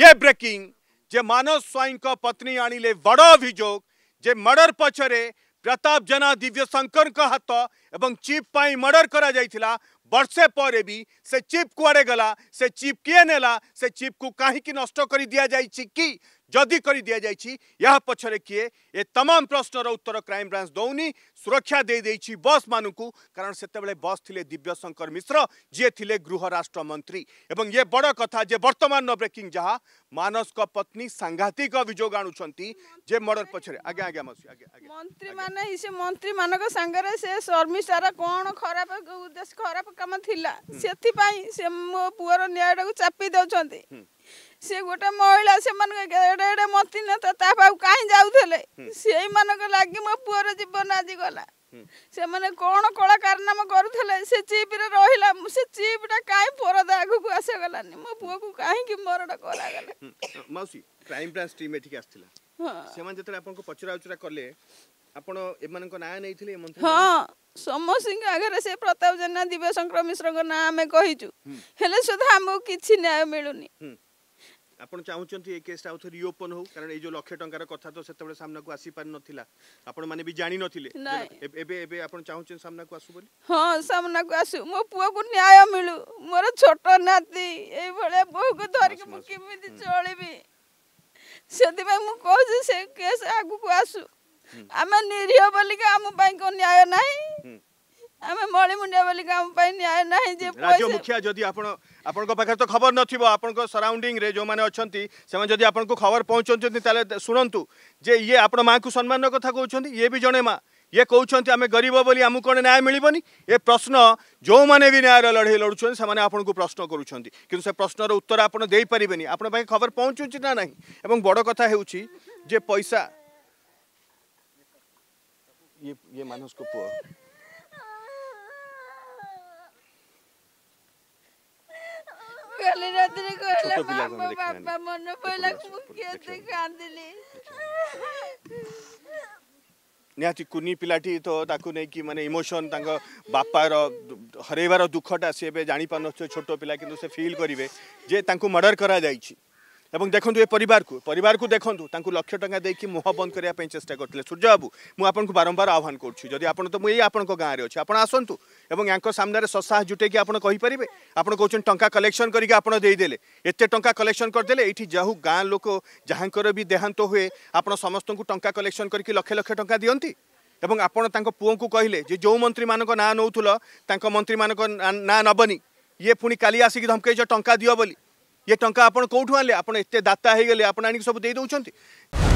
ये breaking breaking જે માનવ સ્વાઈંક પત્ની આણીલે વડ અભિયોગ जे मर्डर पचरे प्रताप जना दिव्य शंकर हाथ एवं चिप पाई मर्डर करा वर्षे पर भी से चिप कुआड़े गला से चिप किए नेला से चिप को कहीं नष्ट कर दि जाए कि जदि कर दि जा पक्षर किए ए तमाम प्रश्नर उत्तर क्राइम ब्रांच दौनी सुरक्षा दे देई बस मानू कारण से बस थिले दिव्यशंकर मिश्र जी थिले गृह राष्ट्र मंत्री एवं ये बड़ कथा जे बर्तमान ब्रेकिंग जहाँ मानस को पत्नी सांघातिक अभियोग आणुंट जे मर्डर पक्षर आज्ञा आज्ञा मसी मंत्री मान से मंत्री मान सांगर से शर्मिष्ठार कौन खराब उद्देश्य खराब कम थिला से मो पुअर न्याय चापी दौरान ସେ ଗୋଟେ ମହିଳା ସେମାନଙ୍କ ମତି ନେତା ତା ପାଖକୁ କାହିଁ ଯାଉଥିଲେ ସେଇମାନଙ୍କ ଲାଗି ମୋ ପୁଅର ଜୀବନ ଆଜି ଗଲା ସେମାନେ କଣ କଳା କାରନାମା କରୁଥିଲେ ସେ ଚିପରେ ରହିଲା ସେ ଚିପଟା କାହିଁ ପରଦା ଆଗକୁ ଆସିଗଲାନି ମୋ ପୁଅକୁ କାହିଁକି ମରଣ କରାଗଲା ମାଉସୀ କ୍ରାଇମ ବ୍ରାଞ୍ଚ ଟିମ୍ ଏଠିକି ଆସିଥିଲା ସେମାନେ ଯେତେବେଳେ ଆପଣଙ୍କୁ ପଚରା ଉଚରା କଲେ ଆପଣ ଏମାନଙ୍କ ନାଁ ନେଇଥିଲେ ହଁ ସମସ୍ତଙ୍କ ଆଗରେ ସେ ପ୍ରତାପ ଜେନା ଦିବ୍ୟଶଙ୍କର ମିଶ୍ରଙ୍କ ନାଁ ଆମେ କହିଛୁ ହେଲେ ସୁଦ୍ଧା ଆମକୁ କିଛି ନ୍ୟାୟ ମିଳୁନି ଆପଣ ଚାହୁଁଛନ୍ତି ଏ କେସ୍ଟା ଆଉ ଥରେ ରିଓପନ୍ ହଉ କାରଣ ଏଇ ଯେଉଁ ଲକ୍ଷେ ଟଙ୍କାର କଥା ତ ସେତେବେଳେ ସାମ୍ନାକୁ ଆସିପାରିନଥିଲା ଆପଣମାନେ ବି ଜାଣିନଥିଲେ ଏବେ ଏବେ ଆପଣ ଚାହୁଁଛନ୍ତି ସାମ୍ନାକୁ ଆସୁ ବୋଲି ହଁ ସାମ୍ନାକୁ ଆସୁ ମୋ ପୁଅକୁ ନ୍ୟାୟ ମିଳୁ ମୋର ଛୋଟ ନାତି ଏଇଭଳିଆ ବୋହୂକୁ ଧରିକି ମୁଁ କେମିତି ଚଳିବି ସେଥିପାଇଁ ମୁଁ କହୁଛି ସେ କେସ୍ ଆଗକୁ ଆସୁ ଆମେ ନିରୀହ ବୋଲିକି ଆମ ପାଇଁ କ'ଣ ନ୍ୟାୟ ନାହିଁ ଆମେ ମଳିମୁଣ୍ଡିଆ ବୋଲି ଆମ ପାଇଁ ନ୍ୟାୟ ନାହିଁ ଯେ ରାଜ୍ୟ ମୁଖିଆ ଯଦି ଆପଣ ଆପଣଙ୍କ ପାଖରେ ତ ଖବର ନଥିବ ଆପଣଙ୍କ ସରାଉଣ୍ଡିଂରେ ଯେଉଁମାନେ ଅଛନ୍ତି ସେମାନେ ଯଦି ଆପଣଙ୍କୁ ଖବର ପହଞ୍ଚୁଛନ୍ତି ତାହେଲେ ଶୁଣନ୍ତୁ ଯେ ଇଏ ଆପଣ ମାଆଙ୍କୁ ସମ୍ମାନର କଥା କହୁଛନ୍ତି ଇଏ ବି ଜଣେ ମା' ଇଏ କହୁଛନ୍ତି ଆମେ ଗରିବ ବୋଲି ଆମକୁ କ'ଣ ନ୍ୟାୟ ମିଳିବନି ଏ ପ୍ରଶ୍ନ ଯେଉଁମାନେ ବି ନ୍ୟାୟର ଲଢ଼େଇ ଲଢ଼ୁଛନ୍ତି ସେମାନେ ଆପଣଙ୍କୁ ପ୍ରଶ୍ନ କରୁଛନ୍ତି କିନ୍ତୁ ସେ ପ୍ରଶ୍ନର ଉତ୍ତର ଆପଣ ଦେଇପାରିବେନି ଆପଣଙ୍କ ପାଇଁ ଖବର ପହଞ୍ଚୁଛି ନା ନାହିଁ ଏବଂ ବଡ଼ କଥା ହେଉଛି ଯେ ପଇସା ଇଏ ଇଏ ମାନସଙ୍କ ପୁଅ রাত্রে কইলে বাবা বাবা মনে পড়লে কেতে কাঁদিলি ନିହାତି କୁନି ପିଲାଟି ତ ତାକୁ ନେଇକି ମାନେ ଇମୋସନ୍ ତାଙ୍କ ବାପାର ହରେଇବାର ଦୁଃଖଟା ସିଏ ଏବେ ଜାଣିପାରୁନଥିବେ ଛୋଟ ପିଲା କିନ୍ତୁ ସେ ଫିଲ୍ କରିବେ ଯେ ତାଙ୍କୁ ମର୍ଡ଼ର କରାଯାଇଛି এবং দেখুন এ পরিবারকু পরিবারকু দেখুন তাঁকু লক্ষ টাকা দিয়ে মুহ বন্ধ করা চেষ্টা করলে সূর্যবাবু মু আপনার বারম্বার আহ্বান করছি যদি আপনার তো এই আপনার গাঁরে অছি আপনার আসন্তু এবং ইয়াঙ্ক সামনে সসা জুটাইকি আপনার কইপারে আপনার কৌন টঙ্কা কলেকশন করি আপনার দিয়েদেলে এত টঙ্কা কলেকশন করেদেলে এইটি যাহু গাঁ লোক যাহর বি দেহান্ত হুয়ে আপনার সমস্ত টঙ্কা কলেকশন করি লক্ষ লক্ষ টঙ্কা দিকে এবং আপনার তাঁর পুঁকু কহিলেন যে যে মন্ত্রী মানক না নৌল তাঁর মন্ত্রী মানক না নবনি ইয়ে পুঁ কালি আসিকি ধমকাইছ টঙ্কা দিও বলে ये टाँग आपड़ कौटू आने दाता हो गले आप आनिक सब दे दूसरी